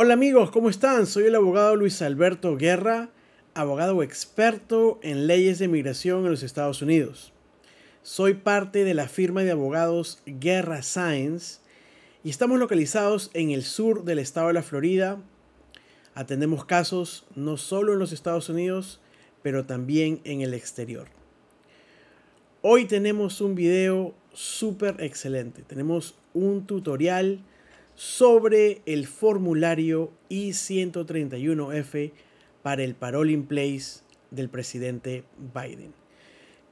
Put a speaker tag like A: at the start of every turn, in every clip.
A: Hola amigos, ¿cómo están? Soy el abogado Luis Alberto Guerra, abogado experto en leyes de migración en los Estados Unidos. Soy parte de la firma de abogados Guerra Science y estamos localizados en el sur del estado de la Florida. Atendemos casos no solo en los Estados Unidos, pero también en el exterior. Hoy tenemos un video súper excelente. Tenemos un tutorial sobre el formulario I-131F para el parole in place del presidente Biden.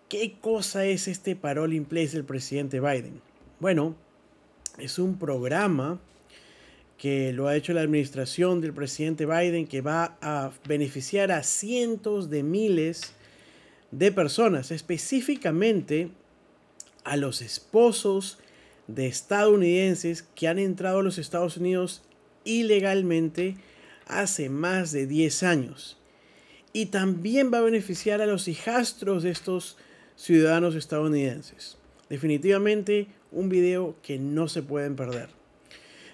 A: ¿Qué cosa es este parole in place del presidente Biden? Bueno, es un programa que lo ha hecho la administración del presidente Biden que va a beneficiar a cientos de miles de personas, específicamente a los esposos de estadounidenses que han entrado a los Estados Unidos ilegalmente hace más de 10 años. Y también va a beneficiar a los hijastros de estos ciudadanos estadounidenses. Definitivamente un video que no se pueden perder.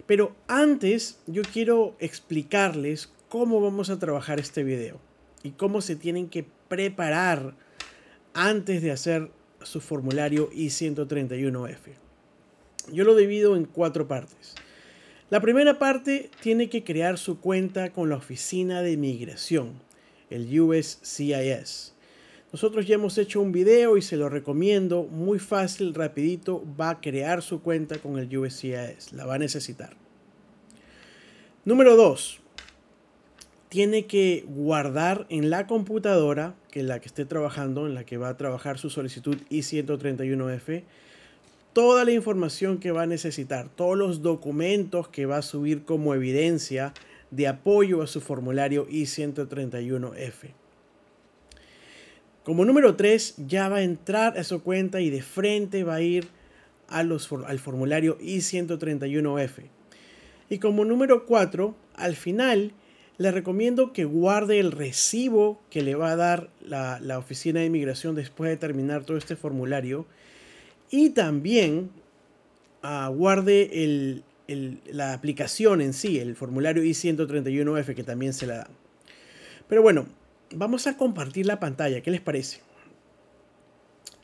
A: Pero antes yo quiero explicarles cómo vamos a trabajar este video y cómo se tienen que preparar antes de hacer su formulario I-131F. Yo lo divido en cuatro partes. La primera parte tiene que crear su cuenta con la Oficina de Migración, el USCIS. Nosotros ya hemos hecho un video y se lo recomiendo, muy fácil, rapidito, va a crear su cuenta con el USCIS, la va a necesitar. Número 2. Tiene que guardar en la computadora, que es la que esté trabajando, en la que va a trabajar su solicitud I-131F, toda la información que va a necesitar, todos los documentos que va a subir como evidencia de apoyo a su formulario I-131F. Como número 3, ya va a entrar a su cuenta y de frente va a ir al formulario I-131F. Y como número 4, al final le recomiendo que guarde el recibo que le va a dar la Oficina de Inmigración después de terminar todo este formulario y también ah, guarde la aplicación en sí, el formulario I-131F que también se la da. Pero bueno, vamos a compartir la pantalla, ¿qué les parece?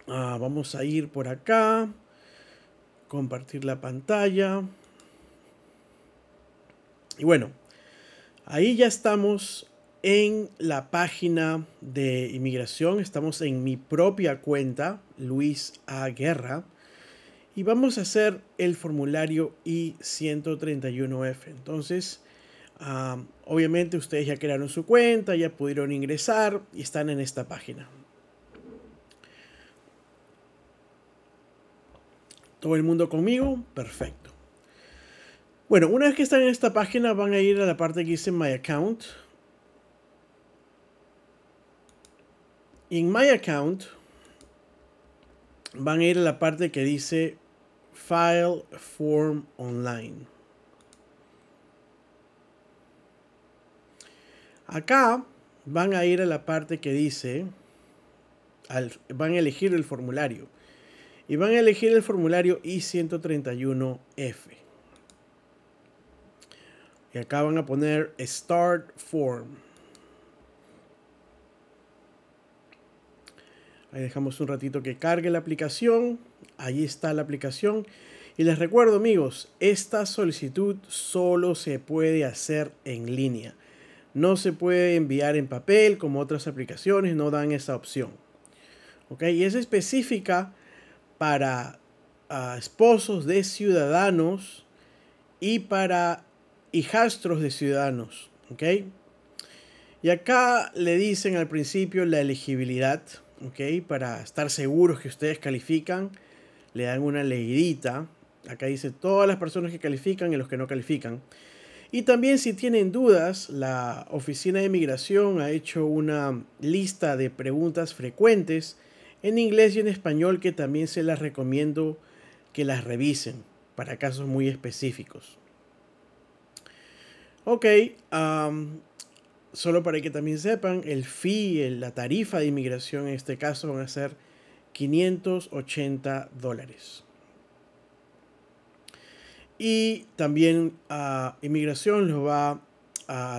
A: Ah, vamos a ir por acá, compartir la pantalla. Y bueno, ahí ya estamos en la página de inmigración. Estamos en mi propia cuenta, Luis A. Guerra. Y vamos a hacer el formulario I-131F. Entonces, ah, obviamente ustedes ya crearon su cuenta, ya pudieron ingresar y están en esta página. ¿Todo el mundo conmigo? Perfecto. Bueno, una vez que están en esta página van a ir a la parte que dice My Account en My Account van a ir a la parte que dice File Form Online. Acá van a ir a la parte que dice, van a elegir el formulario. Y van a elegir el formulario I-131F. Y acá van a poner Start Form. Ahí dejamos un ratito que cargue la aplicación. Ahí está la aplicación. Y les recuerdo amigos, esta solicitud solo se puede hacer en línea. No se puede enviar en papel como otras aplicaciones, no dan esa opción. ¿Ok? Y es específica para ah, esposos de ciudadanos y para hijastros de ciudadanos. ¿Ok? Y acá le dicen al principio la elegibilidad. Para estar seguros que ustedes califican, le dan una leidita. Acá dice todas las personas que califican y los que no califican. Y también si tienen dudas, la Oficina de Migración ha hecho una lista de preguntas frecuentes en inglés y en español que también se las recomiendo que las revisen para casos muy específicos. Ok, solo para que también sepan, el fee, la tarifa de inmigración en este caso van a ser 580 dólares. Y también ah, a inmigración va,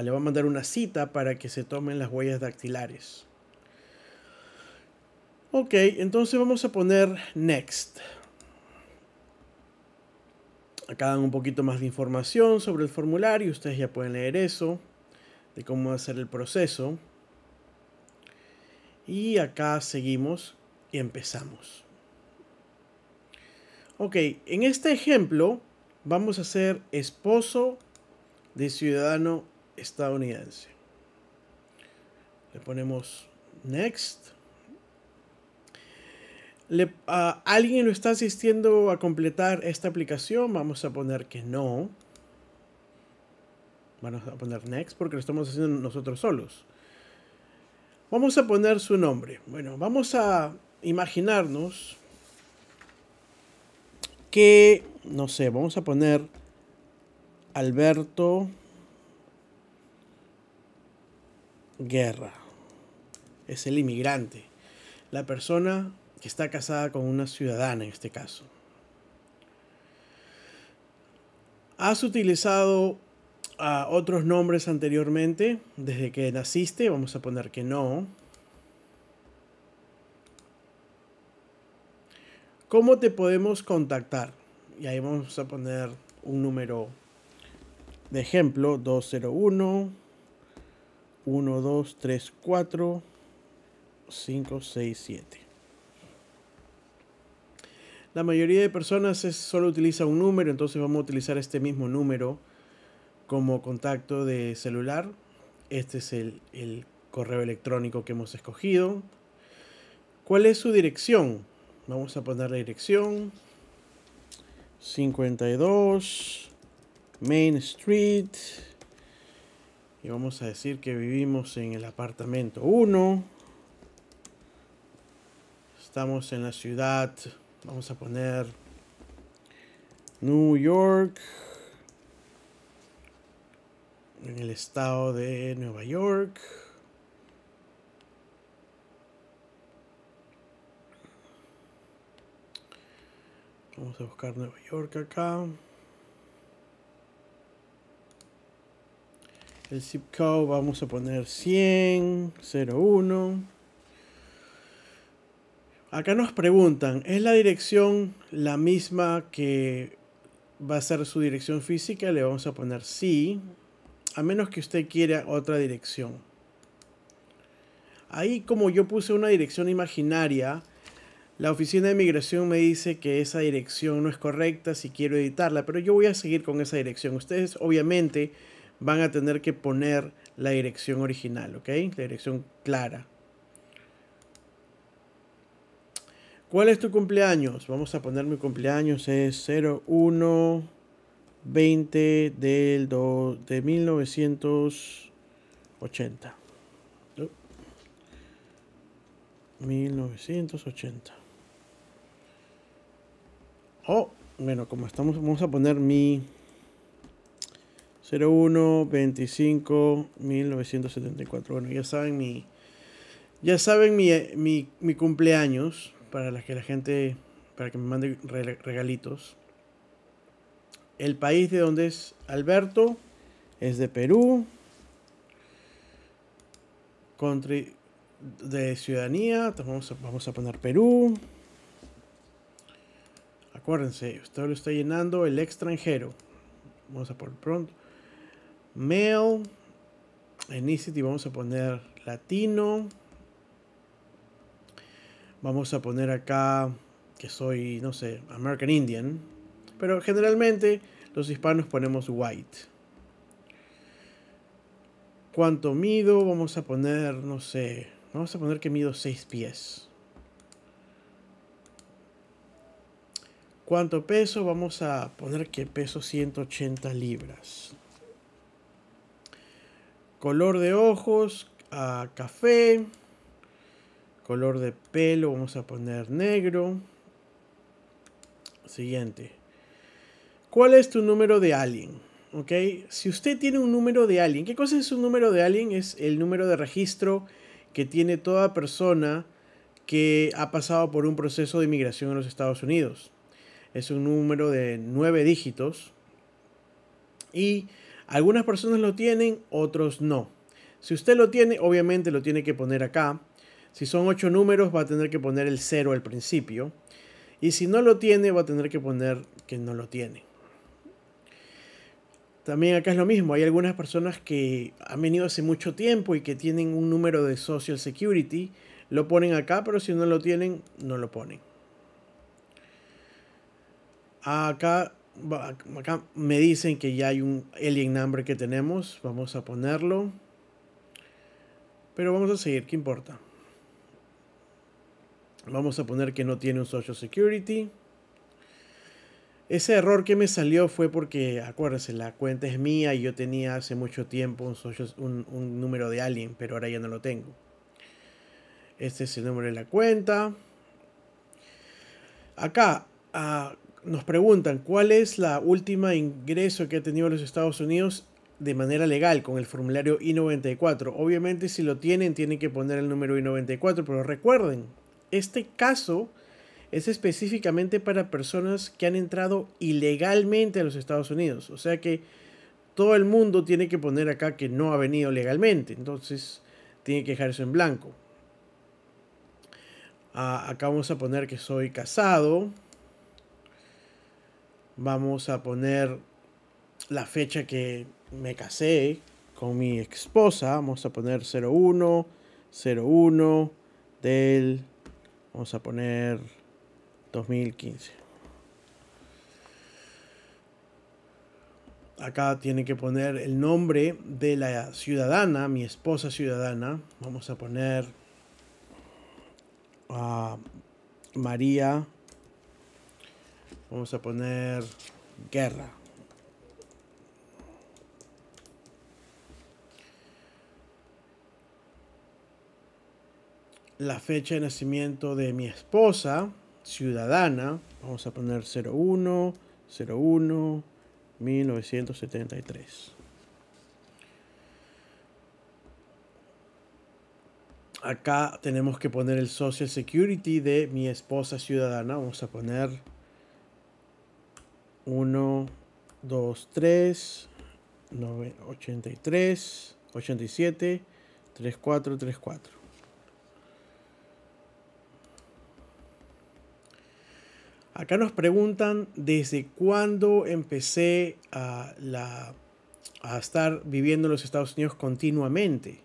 A: le va a mandar una cita para que se tomen las huellas dactilares. Ok, entonces vamos a poner next. Acá dan un poquito más de información sobre el formulario, ustedes ya pueden leer eso de cómo hacer el proceso. Y acá seguimos y empezamos. Ok, en este ejemplo vamos a hacer esposo de ciudadano estadounidense. Le ponemos next. Ah, ¿Alguien lo está asistiendo a completar esta aplicación? Vamos a poner que no. Vamos a poner next porque lo estamos haciendo nosotros solos. Vamos a poner su nombre. Bueno, vamos a imaginarnos que, no sé, vamos a poner Alberto Guerra. Es el inmigrante. La persona que está casada con una ciudadana en este caso. Has utilizado otros nombres anteriormente, desde que naciste, vamos a poner que no. ¿Cómo te podemos contactar? Y ahí vamos a poner un número de ejemplo, 201 1234 567. La mayoría de personas solo utiliza un número, entonces vamos a utilizar este mismo número como contacto de celular. Este es el, correo electrónico que hemos escogido. ¿Cuál es su dirección? Vamos a poner la dirección. 52 Main Street. Y vamos a decir que vivimos en el apartamento 1. Estamos en la ciudad. Vamos a poner New York en el estado de Nueva York. Vamos a buscar Nueva York acá. El zip code vamos a poner 100, 01. Acá nos preguntan, ¿es la dirección la misma que va a ser su dirección física? Le vamos a poner sí a menos que usted quiera otra dirección. Ahí como yo puse una dirección imaginaria, la oficina de migración me dice que esa dirección no es correcta si quiero editarla, pero yo voy a seguir con esa dirección. Ustedes obviamente van a tener que poner la dirección original, ¿ok? La dirección clara. ¿Cuál es tu cumpleaños? Vamos a poner mi cumpleaños, es 01... 20 del do, de 1980. 1980. Oh, bueno, como estamos, vamos a poner mi 01 25 1974. Bueno, ya saben mi ya saben mi, mi, cumpleaños para las que la gente para que me mande regalitos. El país de donde es Alberto es de Perú. Country de ciudadanía. vamos, a, poner Perú. Acuérdense, usted lo está llenando el extranjero. Vamos a poner pronto. Mail. Ethnicity vamos a poner latino. Vamos a poner acá que soy, no sé, American Indian pero generalmente los hispanos ponemos white. ¿Cuánto mido? Vamos a poner, no sé, vamos a poner que mido 6 pies. ¿Cuánto peso? Vamos a poner que peso 180 libras. Color de ojos, a café. Color de pelo, vamos a poner negro. Siguiente. ¿Cuál es tu número de alien? ¿Ok? Si usted tiene un número de alien, ¿qué cosa es un número de alien? Es el número de registro que tiene toda persona que ha pasado por un proceso de inmigración en los Estados Unidos. Es un número de nueve dígitos y algunas personas lo tienen, otros no. Si usted lo tiene, obviamente lo tiene que poner acá. Si son ocho números, va a tener que poner el cero al principio. Y si no lo tiene, va a tener que poner que no lo tiene. También acá es lo mismo, hay algunas personas que han venido hace mucho tiempo y que tienen un número de Social Security, lo ponen acá, pero si no lo tienen, no lo ponen. Acá, me dicen que ya hay un alien number que tenemos, vamos a ponerlo. Pero vamos a seguir, ¿qué importa? Vamos a poner que no tiene un Social Security. Ese error que me salió fue porque, acuérdense, la cuenta es mía y yo tenía hace mucho tiempo un, número de alguien, pero ahora ya no lo tengo. Este es el número de la cuenta. Acá ah, nos preguntan cuál es la última ingreso que ha tenido los Estados Unidos de manera legal con el formulario I-94. Obviamente si lo tienen tienen que poner el número I-94, pero recuerden, este caso es específicamente para personas que han entrado ilegalmente a los Estados Unidos. O sea que todo el mundo tiene que poner acá que no ha venido legalmente. Entonces tiene que dejar eso en blanco. Ah, acá vamos a poner que soy casado. Vamos a poner la fecha que me casé con mi esposa. Vamos a poner 01, 01 del... Vamos a poner 2015. Acá tiene que poner el nombre de la ciudadana, mi esposa ciudadana. Vamos a poner a María. Vamos a poner guerra. La fecha de nacimiento de mi esposa ciudadana, vamos a poner 01, 01, 1973. Acá tenemos que poner el Social Security de mi esposa ciudadana. Vamos a poner 1, 2, 3, 83, 87, 34, 34. Acá nos preguntan desde cuándo empecé a, estar viviendo en los Estados Unidos continuamente.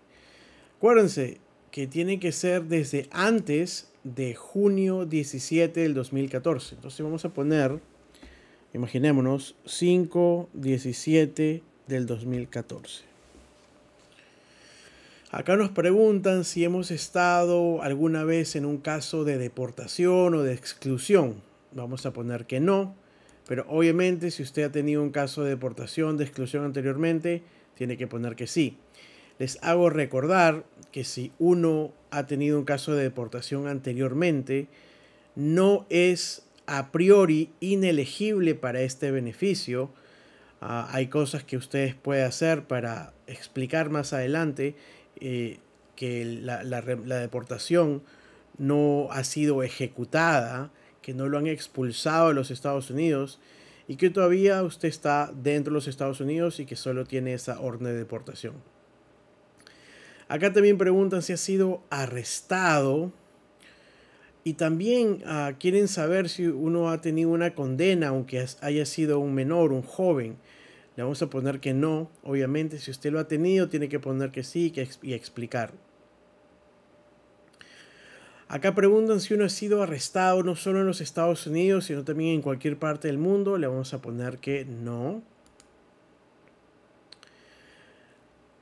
A: Acuérdense que tiene que ser desde antes de junio 17 del 2014. Entonces vamos a poner, imaginémonos, 5-17 del 2014. Acá nos preguntan si hemos estado alguna vez en un caso de deportación o de exclusión vamos a poner que no. Pero obviamente si usted ha tenido un caso de deportación, de exclusión anteriormente, tiene que poner que sí. Les hago recordar que si uno ha tenido un caso de deportación anteriormente, no es a priori inelegible para este beneficio. Ah, hay cosas que ustedes pueden hacer para explicar más adelante eh, que la deportación no ha sido ejecutada que no lo han expulsado de los Estados Unidos y que todavía usted está dentro de los Estados Unidos y que solo tiene esa orden de deportación. Acá también preguntan si ha sido arrestado y también ah, quieren saber si uno ha tenido una condena, aunque haya sido un menor, un joven. Le vamos a poner que no, obviamente. Si usted lo ha tenido, tiene que poner que sí y explicar. Acá preguntan si uno ha sido arrestado no solo en los Estados Unidos, sino también en cualquier parte del mundo. Le vamos a poner que no.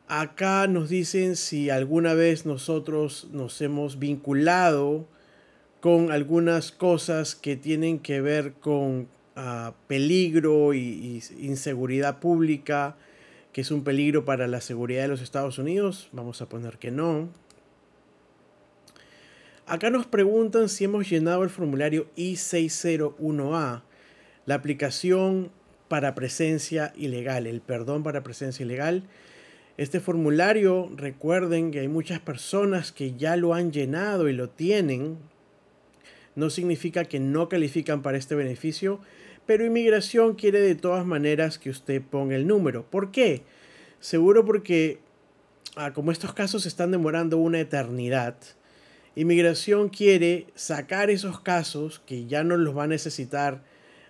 A: Acá nos dicen si alguna vez nosotros nos hemos vinculado con algunas cosas que tienen que ver con ah, peligro e y inseguridad pública, que es un peligro para la seguridad de los Estados Unidos. Vamos a poner que no. Acá nos preguntan si hemos llenado el formulario I601A, la aplicación para presencia ilegal, el perdón para presencia ilegal. Este formulario, recuerden que hay muchas personas que ya lo han llenado y lo tienen. No significa que no califican para este beneficio, pero inmigración quiere de todas maneras que usted ponga el número. ¿Por qué? Seguro porque, ah, como estos casos están demorando una eternidad, Inmigración quiere sacar esos casos que ya no los va a necesitar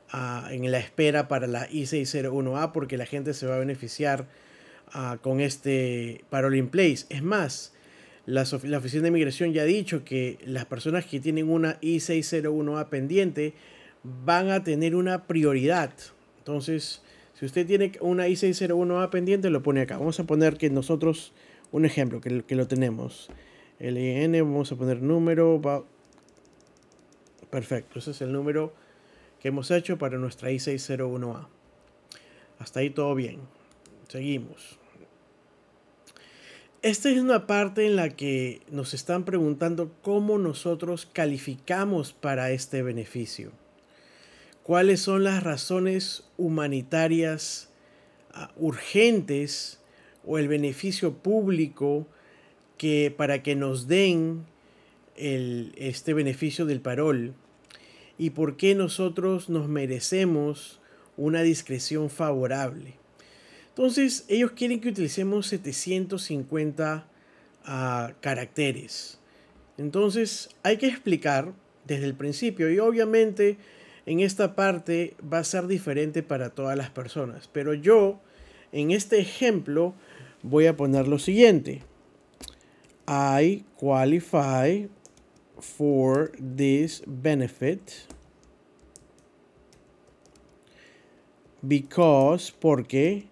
A: ah, en la espera para la I-601A porque la gente se va a beneficiar ah, con este parole in place. Es más, la, Oficina de Inmigración ya ha dicho que las personas que tienen una I-601A pendiente van a tener una prioridad. Entonces, si usted tiene una I-601A pendiente, lo pone acá. Vamos a poner que nosotros, un ejemplo, que, que lo tenemos. N vamos a poner número, perfecto, ese es el número que hemos hecho para nuestra I601A. Hasta ahí todo bien, seguimos. Esta es una parte en la que nos están preguntando cómo nosotros calificamos para este beneficio. ¿Cuáles son las razones humanitarias ah, urgentes o el beneficio público que para que nos den este beneficio del parol y por qué nosotros nos merecemos una discreción favorable. Entonces, ellos quieren que utilicemos 750 ah, caracteres. Entonces, hay que explicar desde el principio y obviamente en esta parte va a ser diferente para todas las personas. Pero yo, en este ejemplo, voy a poner lo siguiente. I qualify for this benefit because, porque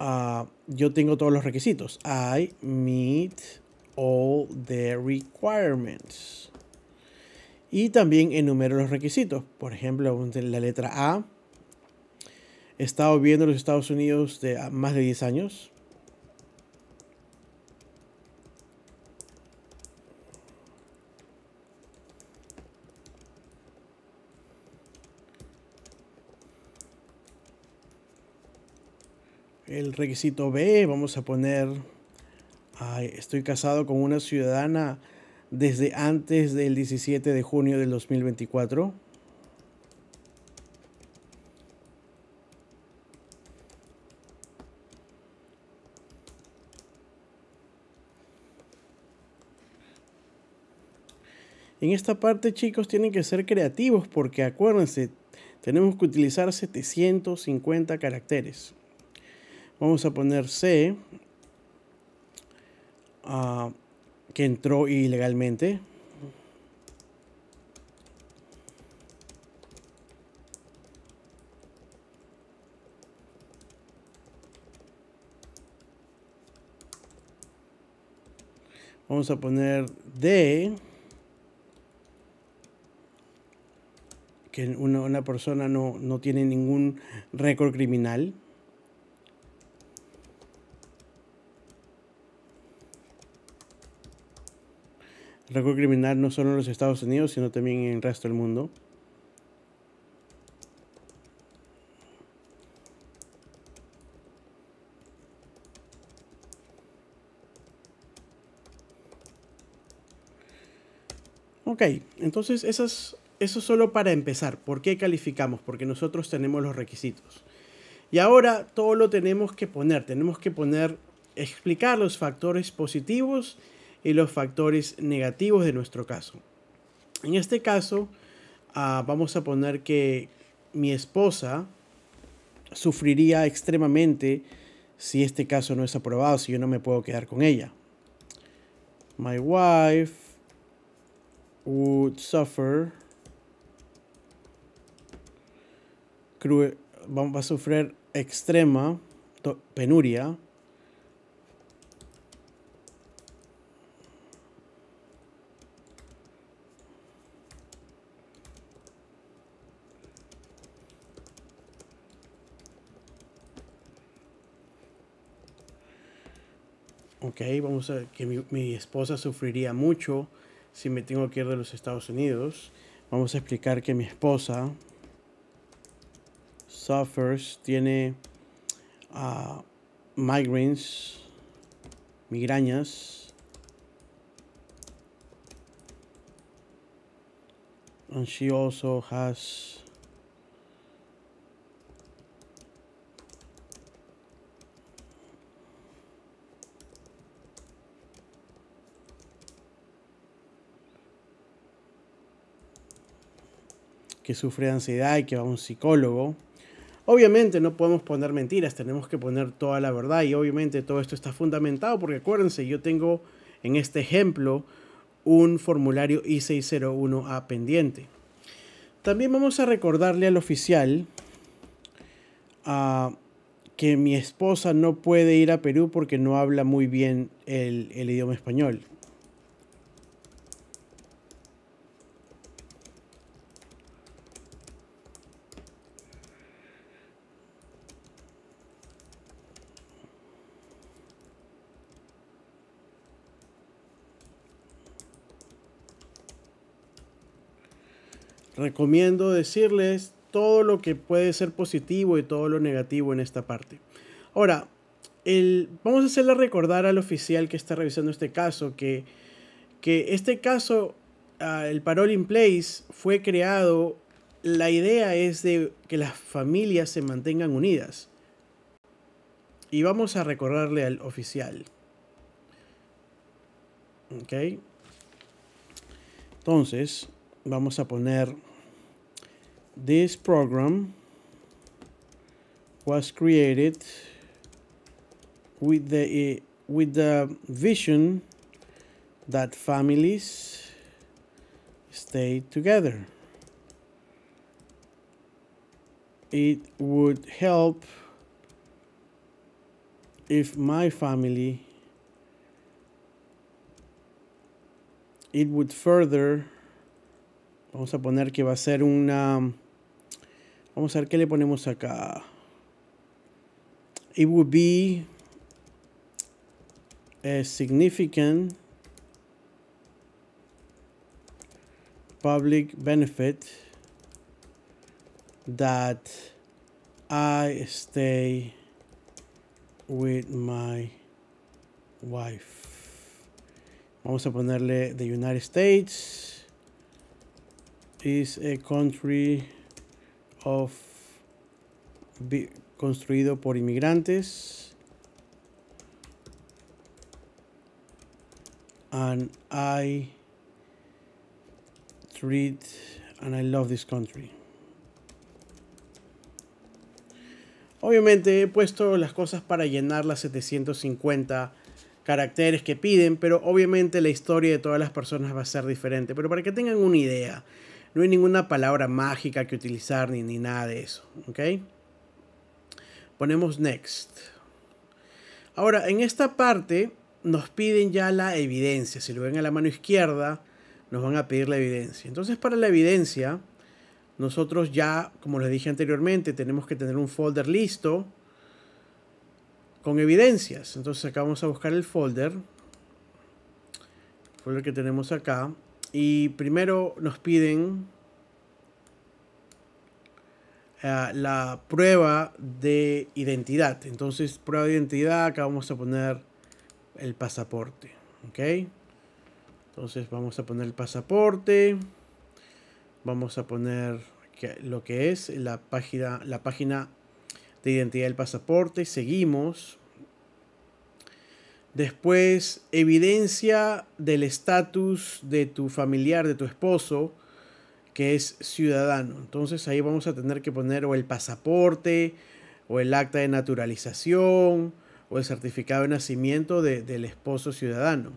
A: ah, yo tengo todos los requisitos. I meet all the requirements. Y también enumero los requisitos. Por ejemplo, la letra A. He estado viendo en los Estados Unidos de ah, más de 10 años. el requisito B, vamos a poner, estoy casado con una ciudadana desde antes del 17 de junio del 2024. En esta parte, chicos, tienen que ser creativos porque acuérdense, tenemos que utilizar 750 caracteres. Vamos a poner C, ah, que entró ilegalmente. Vamos a poner D, que una, una persona no, no tiene ningún récord criminal. criminal no solo en los Estados Unidos, sino también en el resto del mundo. Ok, entonces esas, eso solo para empezar. ¿Por qué calificamos? Porque nosotros tenemos los requisitos. Y ahora todo lo tenemos que poner. Tenemos que poner, explicar los factores positivos y los factores negativos de nuestro caso. En este caso, ah, vamos a poner que mi esposa sufriría extremadamente si este caso no es aprobado, si yo no me puedo quedar con ella. My wife would suffer va a sufrir extrema penuria ok, vamos a que mi, esposa sufriría mucho si me tengo que ir de los Estados Unidos. Vamos a explicar que mi esposa suffers, tiene ah, migraines, migrañas. And she also has que sufre de ansiedad y que va a un psicólogo. Obviamente no podemos poner mentiras, tenemos que poner toda la verdad y obviamente todo esto está fundamentado porque acuérdense, yo tengo en este ejemplo un formulario I601A pendiente. También vamos a recordarle al oficial ah, que mi esposa no puede ir a Perú porque no habla muy bien el, el idioma español. recomiendo decirles todo lo que puede ser positivo y todo lo negativo en esta parte. Ahora, vamos a hacerle recordar al oficial que está revisando este caso que, este caso, ah, el parole in place, fue creado, la idea es de que las familias se mantengan unidas. Y vamos a recordarle al oficial. Ok. Entonces, vamos a poner this program was created with the eh, with the vision that families stay together it would help if my family it would further vamos a poner que va a ser una Vamos a ver qué le ponemos acá. It would be a significant public benefit that I stay with my wife. Vamos a ponerle the United States is a country of construido por inmigrantes and I treat and I love this country. Obviamente he puesto las cosas para llenar las 750 caracteres que piden, pero obviamente la historia de todas las personas va a ser diferente. Pero para que tengan una idea, no hay ninguna palabra mágica que utilizar ni, nada de eso. ¿Ok? Ponemos next. Ahora, en esta parte nos piden ya la evidencia. Si lo ven a la mano izquierda, nos van a pedir la evidencia. Entonces, para la evidencia, nosotros ya, como les dije anteriormente, tenemos que tener un folder listo con evidencias. Entonces acá vamos a buscar el folder. El folder que tenemos acá. Y primero nos piden eh, la prueba de identidad. Entonces, prueba de identidad, acá vamos a poner el pasaporte. ¿Ok? Entonces vamos a poner el pasaporte. Vamos a poner lo que es la página, la página de identidad del pasaporte. Seguimos. Después, evidencia del estatus de tu familiar, de tu esposo, que es ciudadano. Entonces ahí vamos a tener que poner o el pasaporte, o el acta de naturalización, o el certificado de nacimiento del esposo ciudadano.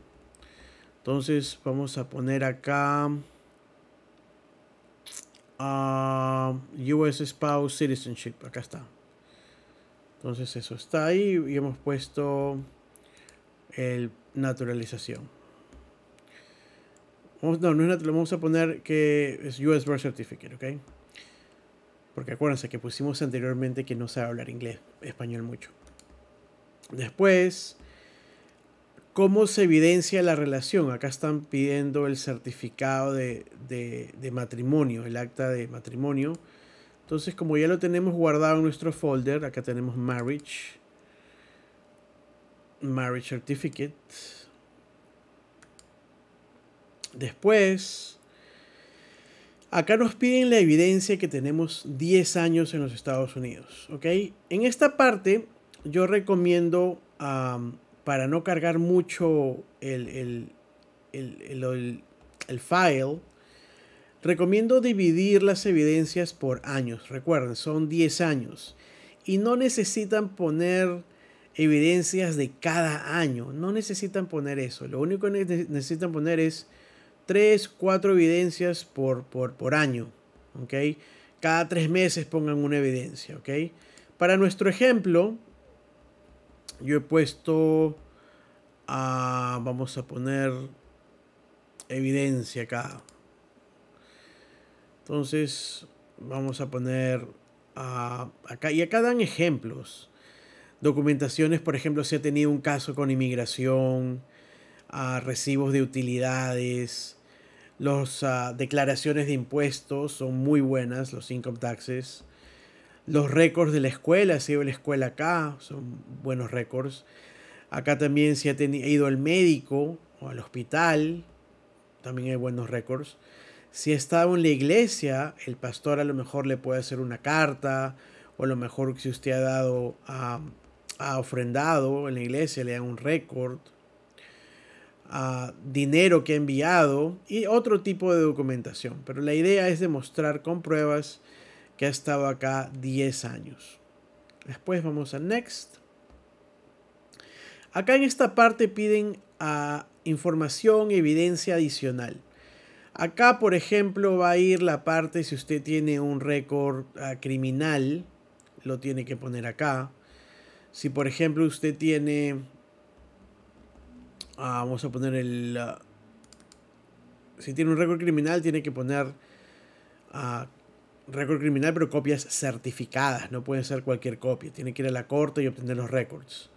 A: Entonces vamos a poner acá ah, US Spouse Citizenship. Acá está. Entonces eso está ahí y hemos puesto el naturalización. Vamos, no, no es natural, vamos a poner que es US Birth Certificate, ¿ok? Porque acuérdense que pusimos anteriormente que no sabe hablar inglés, español mucho. Después, ¿cómo se evidencia la relación? Acá están pidiendo el certificado de, de matrimonio, el acta de matrimonio. Entonces, como ya lo tenemos guardado en nuestro folder, acá tenemos marriage Marriage Certificate. Después, acá nos piden la evidencia que tenemos 10 años en los Estados Unidos. ¿ok? En esta parte, yo recomiendo, para no cargar mucho el, el, el file, Recomiendo dividir las evidencias por años. Recuerden, son 10 años. Y no necesitan poner evidencias de cada año. No necesitan poner eso. Lo único que necesitan poner es 3, 4 evidencias por, por, año. ¿okay? Cada tres meses pongan una evidencia. ¿okay? Para nuestro ejemplo, yo he puesto... Ah, vamos a poner evidencia acá. Entonces, vamos a poner ah, acá. Y acá dan ejemplos documentaciones, por ejemplo, si ha tenido un caso con inmigración, ah, recibos de utilidades, las ah, declaraciones de impuestos son muy buenas, los income taxes. Los récords de la escuela, si ha ido la escuela acá, son buenos récords. Acá también si ha, tenido, ido al médico o al hospital, también hay buenos récords. Si ha estado en la iglesia, el pastor a lo mejor le puede hacer una carta, o a lo mejor si usted ha dado a ah, ha ofrendado en la iglesia, le dan un récord, ah, dinero que ha enviado y otro tipo de documentación. Pero la idea es demostrar con pruebas que ha estado acá 10 años. Después vamos al Next. Acá en esta parte piden ah, información, evidencia adicional. Acá, por ejemplo, va a ir la parte si usted tiene un récord ah, criminal, lo tiene que poner acá. Si por ejemplo usted tiene... Ah, vamos a poner el... Ah, si tiene un récord criminal, tiene que poner ah, récord criminal, pero copias certificadas. No puede ser cualquier copia. Tiene que ir a la corte y obtener los récords.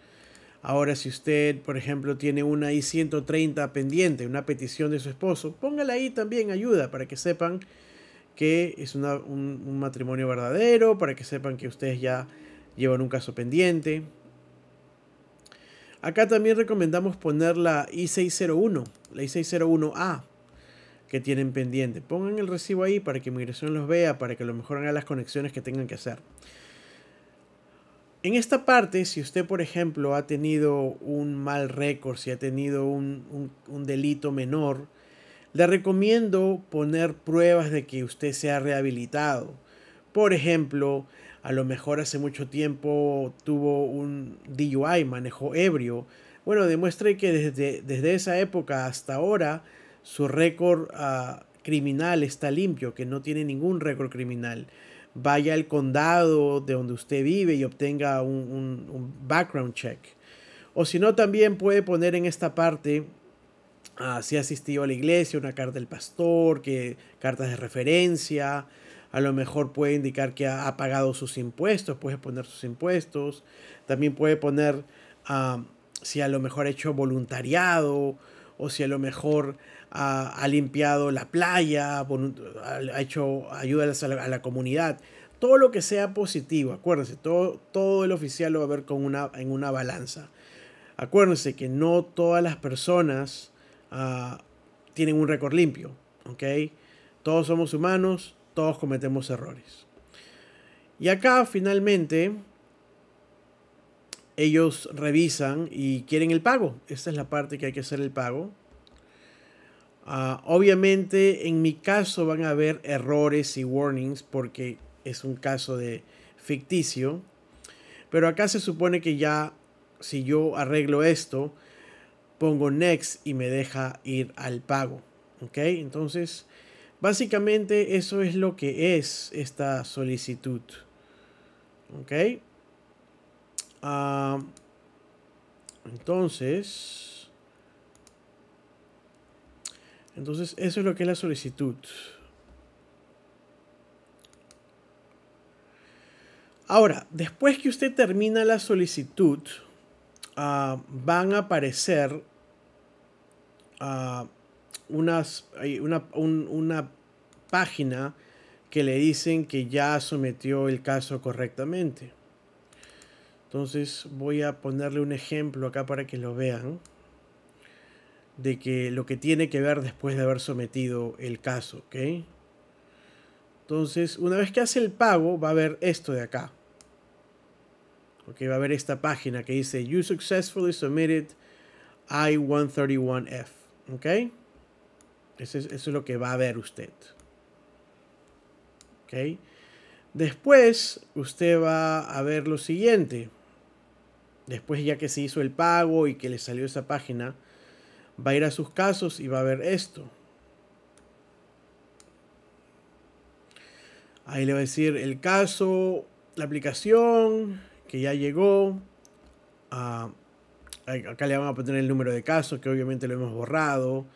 A: Ahora, si usted, por ejemplo, tiene una I-130 pendiente, una petición de su esposo, póngala ahí también ayuda para que sepan que es una, un, un, matrimonio verdadero, para que sepan que ustedes ya Llevan un caso pendiente. Acá también recomendamos poner la I601, la I601A que tienen pendiente. Pongan el recibo ahí para que Migración los vea, para que lo mejor hagan las conexiones que tengan que hacer. En esta parte, si usted, por ejemplo, ha tenido un mal récord, si ha tenido un, delito menor, le recomiendo poner pruebas de que usted se ha rehabilitado. Por ejemplo, a lo mejor hace mucho tiempo tuvo un DUI, manejó ebrio. Bueno, demuestre que desde, desde esa época hasta ahora su récord ah, criminal está limpio, que no tiene ningún récord criminal. Vaya al condado de donde usted vive y obtenga un, background check. O si no, también puede poner en esta parte ah, si asistió a la iglesia, una carta del pastor, que, cartas de referencia, a lo mejor puede indicar que ha, pagado sus impuestos, puede poner sus impuestos, también puede poner si a lo mejor ha hecho voluntariado o si a lo mejor ha, limpiado la playa, ha hecho ayuda a la, comunidad. Todo lo que sea positivo, acuérdense, todo, todo el oficial lo va a ver con una, en una balanza. Acuérdense que no todas las personas ah, tienen un récord limpio, ¿ok? Todos somos humanos, todos cometemos errores. Y acá finalmente ellos revisan y quieren el pago. Esta es la parte que hay que hacer el pago. Ah, obviamente en mi caso van a haber errores y warnings porque es un caso de ficticio. Pero acá se supone que ya si yo arreglo esto, pongo next y me deja ir al pago. ¿Ok? Entonces Básicamente eso es lo que es esta solicitud. ¿Ok? Ah, entonces... Entonces eso es lo que es la solicitud. Ahora, después que usted termina la solicitud, ah, van a aparecer ah, una, página que le dicen que ya sometió el caso correctamente. Entonces voy a ponerle un ejemplo acá para que lo vean de que lo que tiene que ver después de haber sometido el caso, Entonces, una vez que hace el pago, va a ver esto de acá. porque va a ver esta página que dice You successfully submitted I-131F, ¿ok? Eso es, lo que va a ver usted. ¿Ok? Después, usted va a ver lo siguiente. Después, ya que se hizo el pago y que le salió esa página, va a ir a sus casos y va a ver esto. Ahí le va a decir el caso, la aplicación que ya llegó. Ah, acá le vamos a poner el número de casos, que obviamente lo hemos borrado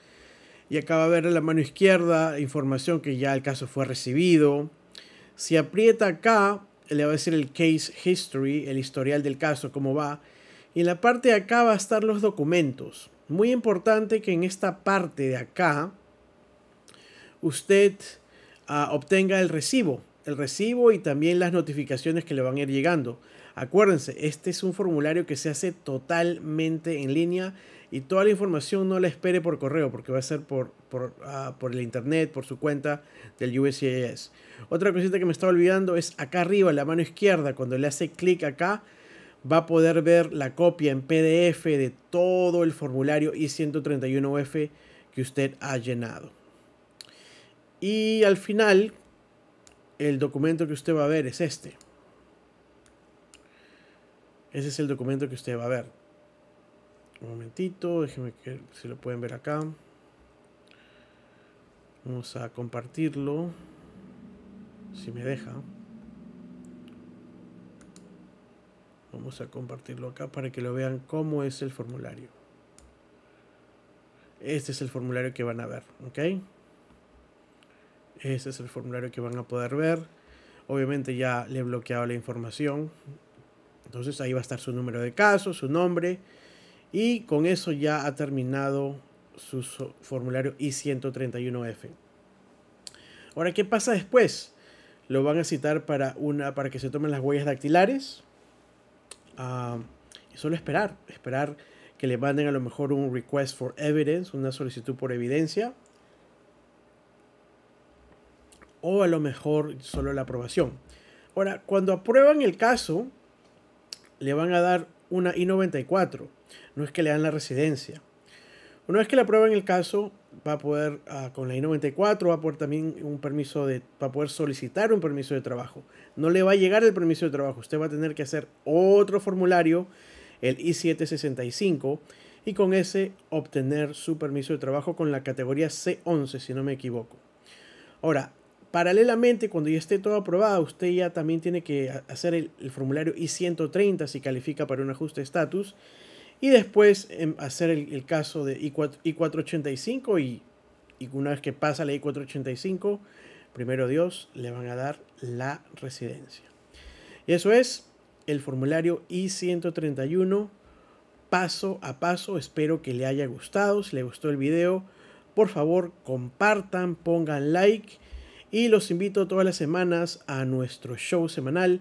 A: y acaba a ver en la mano izquierda información que ya el caso fue recibido. Si aprieta acá, le va a decir el case history, el historial del caso, cómo va. Y en la parte de acá va a estar los documentos. Muy importante que en esta parte de acá usted ah, obtenga el recibo. El recibo y también las notificaciones que le van a ir llegando. Acuérdense, este es un formulario que se hace totalmente en línea y toda la información no la espere por correo porque va a ser por, por, ah, el internet, por su cuenta del USCIS. Otra cosita que me estaba olvidando es acá arriba, en la mano izquierda, cuando le hace clic acá, va a poder ver la copia en PDF de todo el formulario I-131F que usted ha llenado. Y al final, el documento que usted va a ver es este. Ese es el documento que usted va a ver. Un momentito, déjenme que se lo pueden ver acá. Vamos a compartirlo. Si me deja. Vamos a compartirlo acá para que lo vean cómo es el formulario. Este es el formulario que van a ver, ¿ok? Este es el formulario que van a poder ver. Obviamente ya le he bloqueado la información. Entonces ahí va a estar su número de caso, su nombre, y con eso ya ha terminado su formulario I-131F. Ahora, ¿qué pasa después? Lo van a citar para, una, para que se tomen las huellas dactilares. Ah, y solo esperar, esperar que le manden a lo mejor un request for evidence, una solicitud por evidencia. O a lo mejor solo la aprobación. Ahora, cuando aprueban el caso, le van a dar una I-94. No es que le dan la residencia. Una vez que le en el caso, va a poder, ah, con la I-94, va a poder también un permiso de, poder solicitar un permiso de trabajo. No le va a llegar el permiso de trabajo, usted va a tener que hacer otro formulario, el I-765, y con ese obtener su permiso de trabajo con la categoría C11, si no me equivoco. Ahora, Paralelamente, cuando ya esté todo aprobado, usted ya también tiene que hacer el, formulario I-130 si califica para un ajuste de estatus y después em, hacer el, caso de I-485 y, una vez que pasa la I-485, primero Dios, le van a dar la residencia. Y eso es el formulario I-131 paso a paso. Espero que le haya gustado. Si le gustó el video, por favor compartan, pongan like y los invito todas las semanas a nuestro show semanal,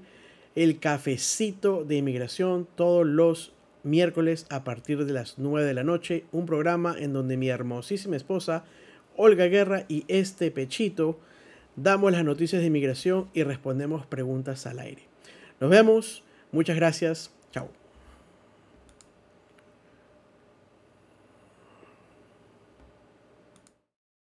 A: el cafecito de inmigración, todos los miércoles a partir de las 9 de la noche, un programa en donde mi hermosísima esposa, Olga Guerra y este pechito, damos las noticias de inmigración y respondemos preguntas al aire. Nos vemos, muchas gracias.